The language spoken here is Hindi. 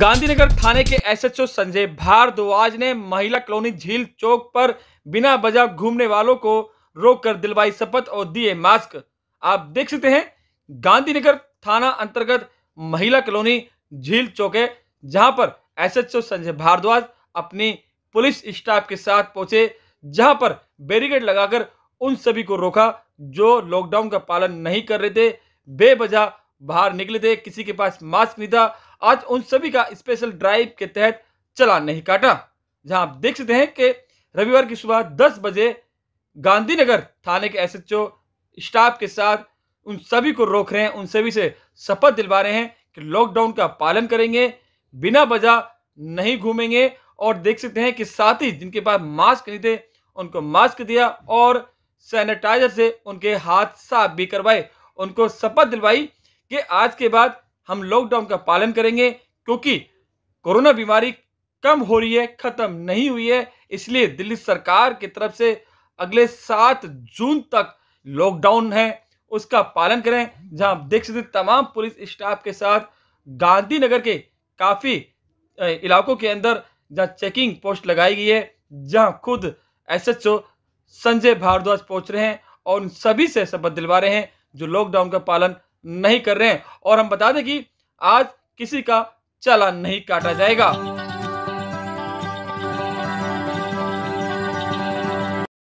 गांधीनगर थाने के एसएचओ संजय भारद्वाज ने महिला कॉलोनी झील चौक पर बिना बजा घूमने वालों को रोककर दिलवाई शपथ और दिए मास्क आप देख सकते हैं गांधीनगर थाना अंतर्गत महिला कॉलोनी झील चौक है जहां पर एसएचओ संजय भारद्वाज अपनी पुलिस स्टाफ के साथ पहुंचे जहां पर बैरिकेड लगाकर उन सभी को रोका जो लॉकडाउन का पालन नहीं कर रहे थे बेबजा बाहर निकले थे किसी के पास मास्क नहीं था आज उन सभी का स्पेशल ड्राइव के तहत चला नहीं काटा जहां आप देख सकते हैं कि रविवार की सुबह 10 बजे गांधीनगर थाने के एसएचओ स्टाफ के साथ उन सभी को रोक रहे हैं उन सभी से शपथ दिलवा रहे हैं कि लॉकडाउन का पालन करेंगे बिना बजा नहीं घूमेंगे और देख सकते हैं कि साथ ही जिनके पास मास्क नहीं थे उनको मास्क दिया और सैनिटाइजर से उनके हाथ साफ भी करवाए उनको शपथ दिलवाई कि आज के बाद हम लॉकडाउन का पालन करेंगे क्योंकि कोरोना बीमारी कम हो रही है खत्म नहीं हुई है इसलिए दिल्ली सरकार की तरफ से अगले सात जून तक लॉकडाउन है उसका पालन करें जहां आप देख सकते तमाम पुलिस स्टाफ के साथ गांधीनगर के काफ़ी इलाकों के अंदर जहां चेकिंग पोस्ट लगाई गई है जहां खुद एसएचओ संजय भारद्वाज पहुंच रहे हैं और उन सभी से शपथ दिलवा रहे हैं जो लॉकडाउन का पालन नहीं कर रहे हैं और हम बता दें कि आज किसी का चालान नहीं काटा जाएगा